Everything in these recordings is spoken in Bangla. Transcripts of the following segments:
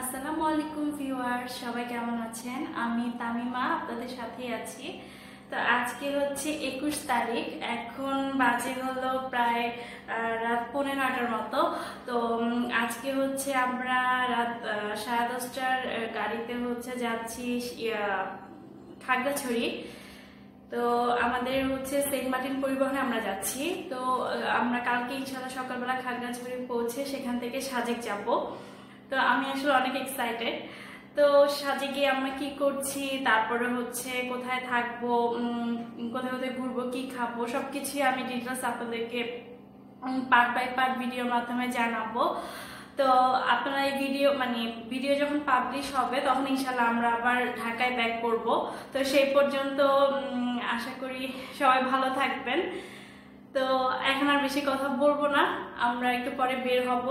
আসসালামু আলাইকুম ভিউয়ার সবাই কেমন আছেন আমি তামিমা আপনাদের সাথেই আছি তো আজকে হচ্ছে একুশ তারিখ এখন বাজে হলো প্রায় রাত পনেরো নটার মতো তো আজকে হচ্ছে আমরা রাত সাড়ে দশটার গাড়িতে হচ্ছে যাচ্ছি খাগড়াছড়ি তো আমাদের হচ্ছে সেন্ট মার্টিন পরিবহনে আমরা যাচ্ছি তো আমরা কালকে ইনশাল্লাহ সকালবেলা খাগড়াছড়ি পৌঁছে সেখান থেকে সাজেক যাবো তো আমি আসলে অনেক এক্সাইটেড তো সাজে গিয়ে আমরা কি করছি তারপরে হচ্ছে কোথায় থাকবো কোথায় কোথায় ঘুরবো কি খাবো সব কিছুই আমি ডিটেলস আপনাদেরকে পার্ট বাই পার্ট ভিডিওর মাধ্যমে জানাবো তো আপনারা এই ভিডিও মানে ভিডিও যখন পাবলিশ হবে তখন ইনশাল্লাহ আমরা আবার ঢাকায় ব্যাক করব তো সেই পর্যন্ত আশা করি সবাই ভালো থাকবেন তো এখন আর বেশি কথা বলবো না আমরা একটু পরে বের হব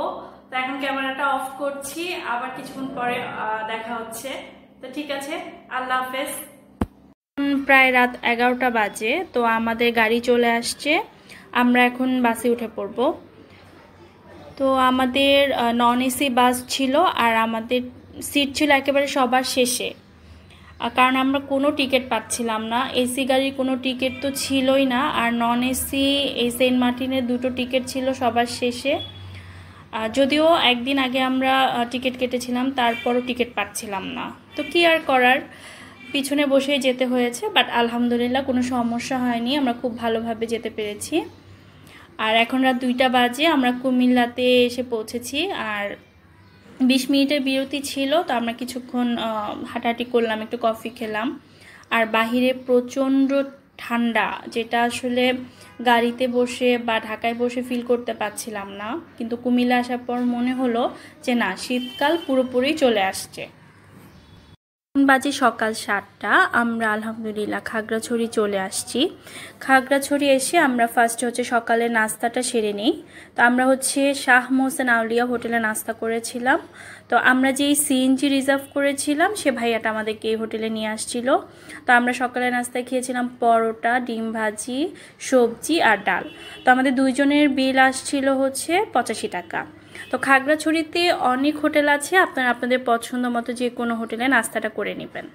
তো এখন ক্যামেরাটা অফ করছি আবার কিছুক্ষণ পরে দেখা হচ্ছে তো ঠিক আছে আল্লাহ হাফেজ প্রায় রাত এগারোটা বাজে তো আমাদের গাড়ি চলে আসছে আমরা এখন বাসে উঠে পড়ব তো আমাদের নন এসি বাস ছিল আর আমাদের সিট ছিল একেবারে সবার শেষে কারণ আমরা কোনো টিকিট পাচ্ছিলাম না এসি গাড়ির কোনো টিকিট তো ছিলই না আর নন এসি এই সেন্ট মার্টিনের দুটো টিকিট ছিল সবার শেষে যদিও একদিন আগে আমরা টিকিট কেটেছিলাম তারপরও টিকিট পাচ্ছিলাম না তো কি আর করার পিছনে বসেই যেতে হয়েছে বাট আলহামদুলিল্লাহ কোনো সমস্যা হয়নি আমরা খুব ভালোভাবে যেতে পেরেছি আর এখন রাত দুইটা বাজে আমরা কুমিল্লাতে এসে পৌঁছেছি আর বিশ মিনিটের বিরতি ছিল তো আমরা কিছুক্ষণ হাঁটাহাঁটি করলাম একটু কফি খেলাম আর বাহিরে প্রচণ্ড ঠান্ডা যেটা আসলে গাড়িতে বসে বা ঢাকায় বসে ফিল করতে পারছিলাম না কিন্তু কুমিল্লা আসার পর মনে হলো যে না শীতকাল পুরোপুরি চলে আসছে বাজে সকাল সাতটা আমরা আলহামদুলিল্লাহ খাগড়াছড়ি চলে আসছি খাগড়াছড়ি এসে আমরা ফার্স্ট হচ্ছে সকালে নাস্তাটা সেরে নিই তো আমরা হচ্ছে শাহ মোহসেন আউলিয়া হোটেলে নাস্তা করেছিলাম তো আমরা যেই সিএনজি রিজার্ভ করেছিলাম সে ভাইয়াটা আমাদেরকে এই হোটেলে নিয়ে আসছিল তো আমরা সকালে নাস্তা খেয়েছিলাম পরোটা ডিম ভাজি সবজি আর ডাল তো আমাদের দুইজনের বিল আসছিল হচ্ছে পঁচাশি টাকা তো খাগড়াছড়িতে অনেক হোটেল আছে আপনারা আপনাদের পছন্দ মতো যে কোনো হোটেলে নাস্তাটা করে নেবেন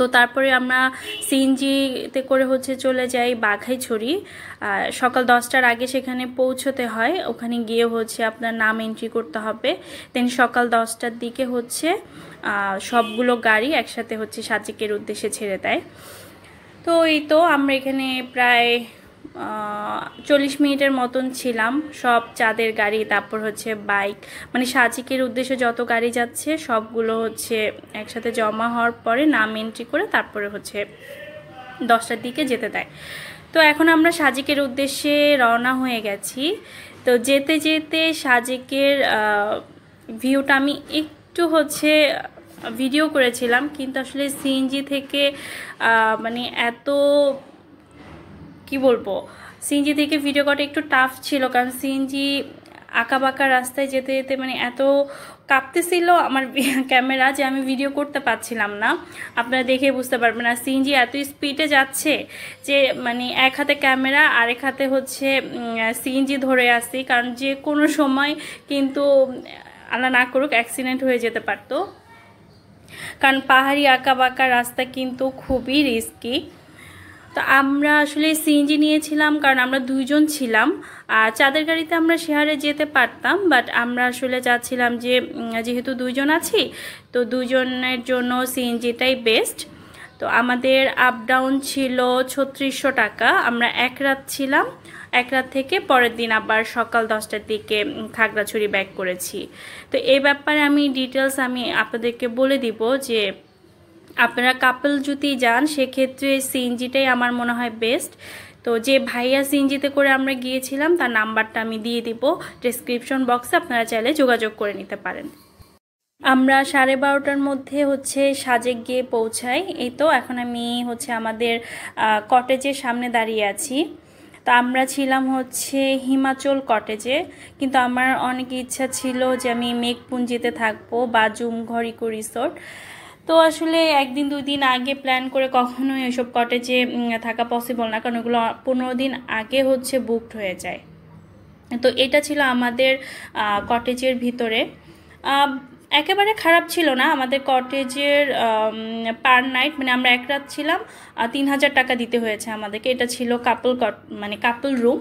তো তারপরে আমরা সিএনজিতে করে হচ্ছে চলে যাই বাঘাইছড়ি সকাল দশটার আগে সেখানে পৌঁছতে হয় ওখানে গিয়ে হচ্ছে আপনার নাম এন্ট্রি করতে হবে দেন সকাল দশটার দিকে হচ্ছে সবগুলো গাড়ি একসাথে হচ্ছে সাজিকের উদ্দেশ্যে ছেড়ে দেয় তো এই তো আমরা এখানে প্রায় চল্লিশ মিনিটের মতন ছিলাম সব চাঁদের গাড়ি তারপর হচ্ছে বাইক মানে সাজিকের উদ্দেশ্যে যত গাড়ি যাচ্ছে সবগুলো হচ্ছে একসাথে জমা হওয়ার পরে নাম এন্ট্রি করে তারপরে হচ্ছে দশটার দিকে যেতে দেয় তো এখন আমরা সাজিকের উদ্দেশ্যে রওনা হয়ে গেছি তো যেতে যেতে সাজিকের ভিউটা আমি একটু হচ্ছে ভিডিও করেছিলাম কিন্তু আসলে সিএনজি থেকে মানে এত কি বলবো সিএনজি থেকে ভিডিও করাটা একটু টাফ ছিল কারণ সিএনজি আঁকা বাঁকা রাস্তায় যেতে যেতে মানে এত কাঁপতেছিল আমার ক্যামেরা যে আমি ভিডিও করতে পারছিলাম না আপনারা দেখে বুঝতে পারবেন আর সিএনজি এত স্পিডে যাচ্ছে যে মানে এক হাতে ক্যামেরা আরেক হাতে হচ্ছে সিএনজি ধরে আসি কারণ যে কোনো সময় কিন্তু আল্লাহ না করুক অ্যাক্সিডেন্ট হয়ে যেতে পারতো কারণ পাহাড়ি আঁকা বাঁকা রাস্তা কিন্তু খুবই রিস্কি তো আমরা আসলে সিএনজি নিয়েছিলাম কারণ আমরা দুইজন ছিলাম আর চাঁদের গাড়িতে আমরা শেয়ারে যেতে পারতাম বাট আমরা আসলে চাচ্ছিলাম যে যেহেতু দুইজন আছি তো দুজনের জন্য সিএনজিটাই বেস্ট তো আমাদের আপ ডাউন ছিল ছত্রিশশো টাকা আমরা এক রাত ছিলাম এক রাত থেকে পরের দিন আবার সকাল দশটার দিকে খাগড়াছড়ি ব্যাক করেছি তো এই ব্যাপারে আমি ডিটেলস আমি আপনাদেরকে বলে দিব যে আপনারা কাপল যদি যান সেক্ষেত্রে সিএনজিটাই আমার মনে হয় বেস্ট তো যে ভাইয়া সিএনজিতে করে আমরা গিয়েছিলাম তার নাম্বারটা আমি দিয়ে দিব ডিসক্রিপশন বক্সে আপনারা চাইলে যোগাযোগ করে নিতে পারেন আমরা সাড়ে বারোটার মধ্যে হচ্ছে সাজে গিয়ে পৌঁছাই এই তো এখন আমি হচ্ছে আমাদের কটেজের সামনে দাঁড়িয়ে আছি তো আমরা ছিলাম হচ্ছে হিমাচল কটেজে কিন্তু আমার অনেক ইচ্ছা ছিল যে আমি মেঘপুঞ্জিতে থাকবো বা জুমঘরিকো রিসোর্ট তো আসলে একদিন দুই দিন আগে প্ল্যান করে কখনোই এসব কটেজে থাকা পসিবল না কারণ ওগুলো পনেরো দিন আগে হচ্ছে বুকড হয়ে যায় তো এটা ছিল আমাদের কটেজের ভিতরে একেবারে খারাপ ছিল না আমাদের কটেজের পার নাইট মানে আমরা এক রাত ছিলাম তিন হাজার টাকা দিতে হয়েছে আমাদেরকে এটা ছিল কাপল কট মানে কাপল রুম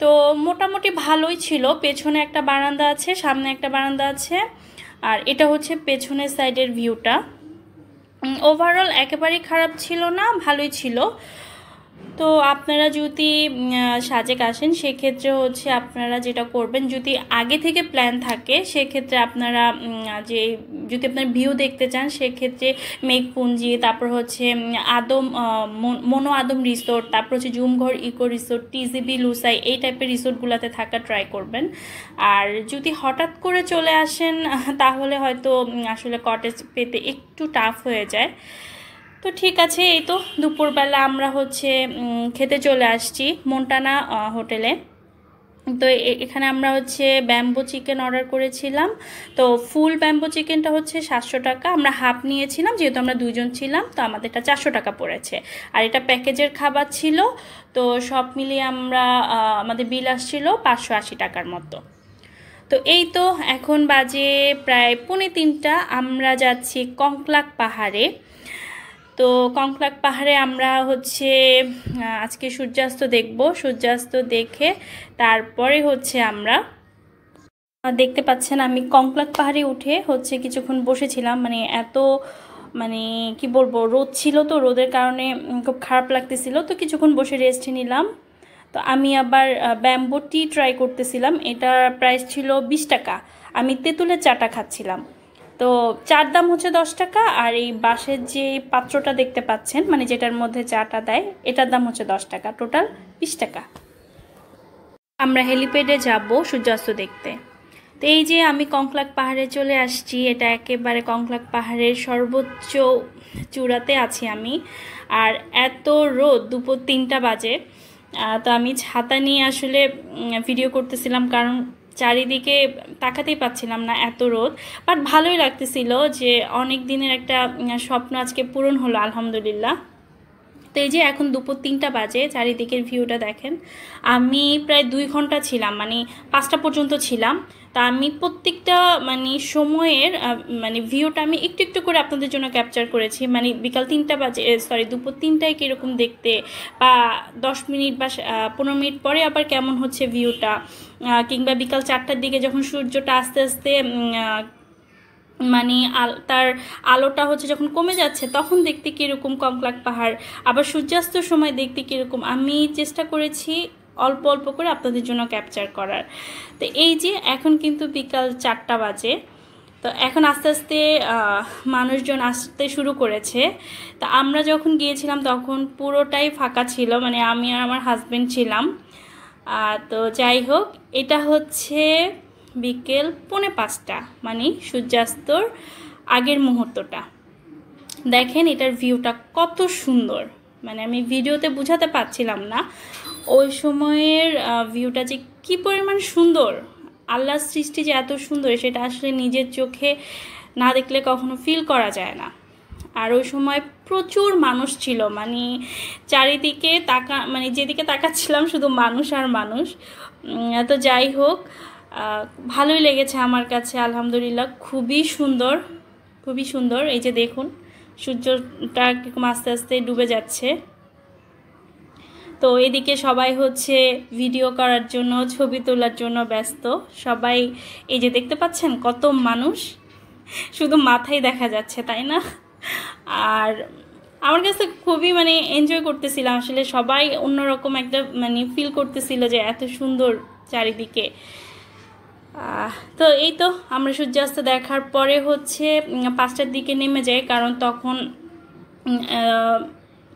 তো মোটামুটি ভালোই ছিল পেছনে একটা বারান্দা আছে সামনে একটা বারান্দা আছে আর এটা হচ্ছে পেছনের সাইডের ভিউটা ওভারঅল একেবারেই খারাপ ছিল না ভালোই ছিল তো আপনারা যদি সাজেক আসেন সেক্ষেত্রে হচ্ছে আপনারা যেটা করবেন যদি আগে থেকে প্ল্যান থাকে সেক্ষেত্রে আপনারা যে যদি আপনার ভিউ দেখতে চান সেক্ষেত্রে পুঞ্জি তারপর হচ্ছে আদম মনো আদম রিসোর্ট তারপর হচ্ছে Jumghar eco resort TGB Lushai এই টাইপের রিসোর্টগুলোতে থাকা ট্রাই করবেন আর যদি হঠাৎ করে চলে আসেন তাহলে হয়তো আসলে কটেজ পেতে একটু টাফ হয়ে যায় তো ঠিক আছে এই তো দুপুরবেলা আমরা হচ্ছে খেতে চলে আসছি মোন্টানা হোটেলে তো এখানে আমরা হচ্ছে ব্যাম্বো চিকেন অর্ডার করেছিলাম তো ফুল ব্যাম্বো চিকেনটা হচ্ছে সাতশো টাকা আমরা হাফ নিয়েছিলাম যেহেতু আমরা দুজন ছিলাম তো আমাদেরটা চারশো টাকা পড়েছে আর এটা প্যাকেজের খাবার ছিল তো সব মিলিয়ে আমরা আমাদের বিল আসছিল পাঁচশো আশি টাকার মতো তো এই তো এখন বাজে প্রায় পৌনে তিনটা আমরা যাচ্ছি কংকলাক পাহাড়ে তো কংকলাক পাহাড়ে আমরা হচ্ছে আজকে সূর্যাস্ত দেখব সূর্যাস্ত দেখে তারপরে হচ্ছে আমরা দেখতে পাচ্ছেন আমি কংকলাক পাহাড়ে উঠে হচ্ছে কিছুক্ষণ বসেছিলাম মানে এত মানে কি বলবো রোদ ছিল তো রোদের কারণে খুব খারাপ লাগতেছিল তো কিছুক্ষণ বসে রেস্ট নিলাম তো আমি আবার ব্যাম্বোটি ট্রাই করতেছিলাম এটার প্রাইস ছিল বিশ টাকা আমি তেঁতুলের চাটা খাচ্ছিলাম তো চার দাম হচ্ছে দশ টাকা আর এই বাঁশের যে পাত্রটা দেখতে পাচ্ছেন মানে যেটার মধ্যে চাটা দেয় এটার দাম হচ্ছে দশ টাকা টোটাল বিশ টাকা আমরা হেলিপ্যাডে যাব সূর্যাস্ত দেখতে তো এই যে আমি কংকলাক পাহাড়ে চলে আসছি এটা একেবারে কংকলাক পাহাড়ের সর্বোচ্চ চূড়াতে আছি আমি আর এত রোদ দুপুর তিনটা বাজে তো আমি ছাতা নিয়ে আসলে ভিডিও করতেছিলাম কারণ চারিদিকে তাকাতেই পাচ্ছিলাম না এত রোদ বাট ভালোই লাগতেছিল যে অনেক দিনের একটা স্বপ্ন আজকে পূরণ হলো আলহামদুলিল্লাহ তো এই যে এখন দুপুর তিনটা বাজে চারিদিকের ভিউটা দেখেন আমি প্রায় দুই ঘন্টা ছিলাম মানে পাঁচটা পর্যন্ত ছিলাম তা আমি প্রত্যেকটা মানে সময়ের মানে ভিউটা আমি একটু একটু করে আপনাদের জন্য ক্যাপচার করেছি মানে বিকাল তিনটা বাজে সরি দুপুর তিনটায় কীরকম দেখতে বা দশ মিনিট বা পনেরো মিনিট পরে আবার কেমন হচ্ছে ভিউটা কিংবা বিকাল চারটার দিকে যখন সূর্যটা আস্তে আস্তে মানে আল তার আলোটা হচ্ছে যখন কমে যাচ্ছে তখন দেখতে কীরকম কমলাক পাহাড় আবার সূর্যাস্তর সময় দেখতে কীরকম আমি চেষ্টা করেছি অল্প অল্প করে আপনাদের জন্য ক্যাপচার করার তো এই যে এখন কিন্তু বিকাল চারটা বাজে তো এখন আস্তে আস্তে মানুষজন আসতে শুরু করেছে তা আমরা যখন গিয়েছিলাম তখন পুরোটাই ফাঁকা ছিল মানে আমি আর আমার হাজব্যান্ড ছিলাম তো যাই হোক এটা হচ্ছে বিকেল পৌনে পাঁচটা মানে সূর্যাস্তর আগের মুহূর্তটা দেখেন এটার ভিউটা কত সুন্দর মানে আমি ভিডিওতে বুঝাতে পারছিলাম না ওই সময়ের ভিউটা যে কি পরিমাণ সুন্দর আল্লাহর সৃষ্টি যে এত সুন্দর সেটা আসলে নিজের চোখে না দেখলে কখনো ফিল করা যায় না আর ওই সময় প্রচুর মানুষ ছিল মানে চারিদিকে তাকা মানে যেদিকে তাকাচ্ছিলাম শুধু মানুষ আর মানুষ তো যাই হোক ভালোই লেগেছে আমার কাছে আলহামদুলিল্লাহ খুবই সুন্দর খুবই সুন্দর এই যে দেখুন সূর্যটা কীরকম আস্তে আস্তে ডুবে যাচ্ছে তো এদিকে সবাই হচ্ছে ভিডিও করার জন্য ছবি তোলার জন্য ব্যস্ত সবাই এই যে দেখতে পাচ্ছেন কত মানুষ শুধু মাথাই দেখা যাচ্ছে তাই না আর আমার কাছে খুবই মানে এনজয় করতেছিলাম আসলে সবাই অন্যরকম একটা মানে ফিল করতেছিল যে এত সুন্দর চারিদিকে তো এই তো আমরা সূর্যাস্ত দেখার পরে হচ্ছে পাঁচটার দিকে নেমে যাই কারণ তখন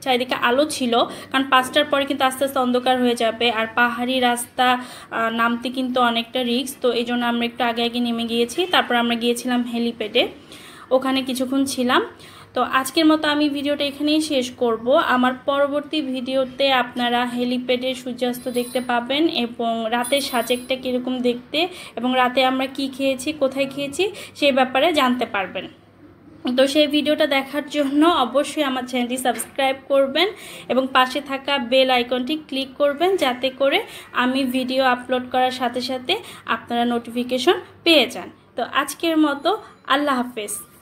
চারিদিকে আলো ছিল কারণ পাঁচটার পরে কিন্তু আস্তে আস্তে অন্ধকার হয়ে যাবে আর পাহাড়ি রাস্তা নামতে কিন্তু অনেকটা রিক্স তো এই জন্য আমরা একটু আগে আগে নেমে গিয়েছি তারপর আমরা গিয়েছিলাম হেলিপ্যাডে ওখানে কিছুক্ষণ ছিলাম তো আজকের মতো আমি ভিডিওটা এখানেই শেষ করব আমার পরবর্তী ভিডিওতে আপনারা হেলিপ্যাডের সূর্যাস্ত দেখতে পাবেন এবং রাতের সাজেকটা কীরকম দেখতে এবং রাতে আমরা কি খেয়েছি কোথায় খেয়েছি সেই ব্যাপারে জানতে পারবেন তো সেই ভিডিওটা দেখার জন্য অবশ্যই আমার চ্যানেলটি সাবস্ক্রাইব করবেন এবং পাশে থাকা বেল আইকনটি ক্লিক করবেন যাতে করে আমি ভিডিও আপলোড করার সাথে সাথে আপনারা নোটিফিকেশন পেয়ে যান তো আজকের মতো আল্লাহ হাফেজ